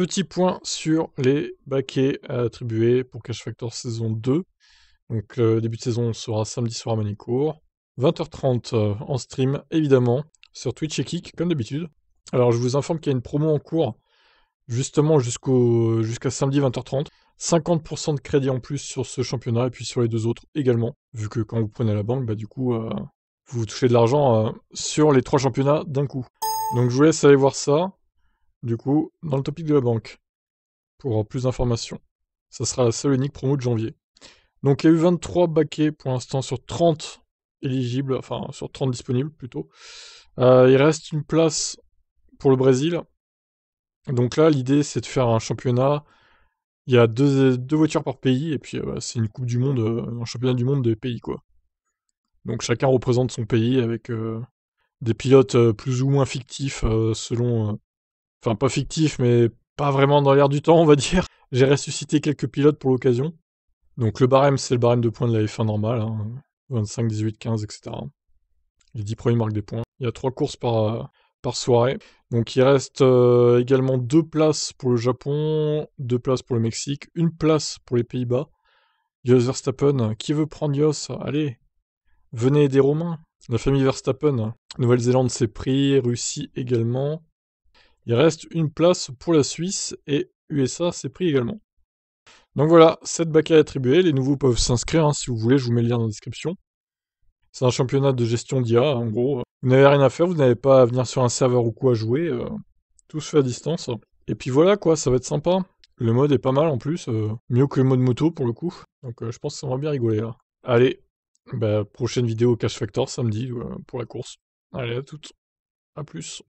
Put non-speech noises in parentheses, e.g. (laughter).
Petit point sur les baquets attribués pour Cash Factor saison 2. Donc le euh, début de saison sera samedi soir à Manicourt. 20h30 euh, en stream, évidemment, sur Twitch et Kick comme d'habitude. Alors je vous informe qu'il y a une promo en cours, justement jusqu'au jusqu'à samedi 20h30. 50% de crédit en plus sur ce championnat et puis sur les deux autres également, vu que quand vous prenez la banque, bah du coup, euh, vous touchez de l'argent sur les trois championnats d'un coup. Donc je vous laisse aller voir ça du coup, dans le topic de la banque, pour plus d'informations. Ça sera la seule unique promo de janvier. Donc il y a eu 23 baquets pour l'instant sur 30 éligibles, enfin sur 30 disponibles plutôt. Euh, il reste une place pour le Brésil. Donc là, l'idée c'est de faire un championnat. Il y a deux, deux voitures par pays et puis euh, c'est une Coupe du Monde, euh, un championnat du monde des pays quoi. Donc chacun représente son pays avec des pilotes plus ou moins fictifs selon enfin pas fictif, mais pas vraiment dans l'air du temps, on va (laughs) dire. J'ai ressuscité quelques pilotes pour l'occasion. Donc le barème, c'est le barème de points de la F1 normale, 25, 18, 15, etc. Les 10 premiers marquent des points. Il y a 3 courses euh, par, soirée. Donc il reste euh, également 2 places pour le Japon, 2 places pour le Mexique, 1 place pour les Pays-Bas. Jos Verstappen, qui veut prendre Jos Allez, venez aider Romains. La famille Verstappen, Nouvelle-Zélande s'est pris, Russie également. Il reste une place pour la Suisse et USA s'est pris également. Donc voilà, cette bacs à attribuer. Les nouveaux peuvent s'inscrire hein, si vous voulez, je vous mets le lien dans la description. C'est un championnat de gestion d'IA, hein, en gros. Vous n'avez rien à faire, vous n'avez pas à venir sur un serveur ou quoi jouer. Euh, tout se fait à distance. Et puis voilà quoi, ça va être sympa. Le mode est pas mal en plus, euh, mieux que le mode moto pour le coup. Donc euh, je pense que ça va bien rigoler là. Allez, bah, prochaine vidéo Cash Factor samedi pour la course. Allez à toutes, à plus.